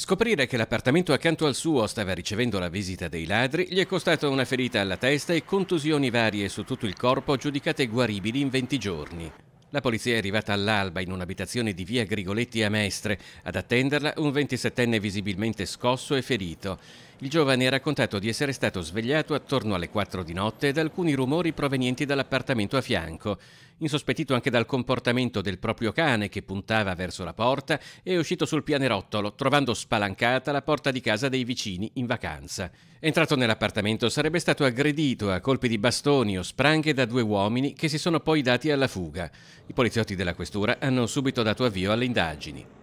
Scoprire che l'appartamento accanto al suo stava ricevendo la visita dei ladri gli è costata una ferita alla testa e contusioni varie su tutto il corpo giudicate guaribili in 20 giorni. La polizia è arrivata all'alba in un'abitazione di via Grigoletti a Mestre. Ad attenderla un 27enne visibilmente scosso e ferito. Il giovane ha raccontato di essere stato svegliato attorno alle 4 di notte da alcuni rumori provenienti dall'appartamento a fianco. Insospettito anche dal comportamento del proprio cane che puntava verso la porta, è uscito sul pianerottolo, trovando spalancata la porta di casa dei vicini in vacanza. Entrato nell'appartamento sarebbe stato aggredito a colpi di bastoni o spranghe da due uomini che si sono poi dati alla fuga. I poliziotti della questura hanno subito dato avvio alle indagini.